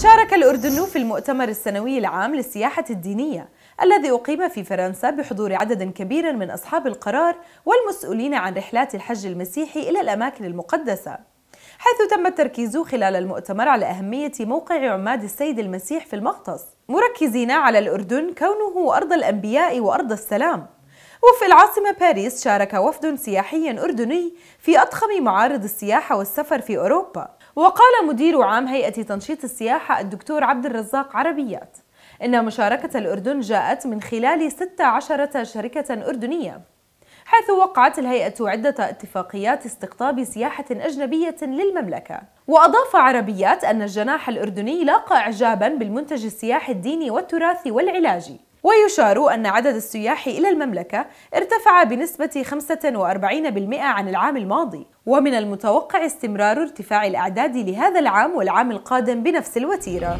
شارك الأردن في المؤتمر السنوي العام للسياحة الدينية الذي أقيم في فرنسا بحضور عدد كبير من أصحاب القرار والمسؤولين عن رحلات الحج المسيحي إلى الأماكن المقدسة حيث تم التركيز خلال المؤتمر على أهمية موقع عماد السيد المسيح في المغطس مركزين على الأردن كونه أرض الأنبياء وأرض السلام وفي العاصمة باريس شارك وفد سياحي أردني في أضخم معارض السياحة والسفر في أوروبا وقال مدير عام هيئة تنشيط السياحة الدكتور عبد الرزاق عربيات إن مشاركة الأردن جاءت من خلال 16 شركة أردنية حيث وقعت الهيئة عدة اتفاقيات استقطاب سياحة أجنبية للمملكة وأضاف عربيات أن الجناح الأردني لاقى إعجابا بالمنتج السياحي الديني والتراثي والعلاجي ويشار أن عدد السياح إلى المملكة ارتفع بنسبة 45% عن العام الماضي ومن المتوقع استمرار ارتفاع الأعداد لهذا العام والعام القادم بنفس الوتيرة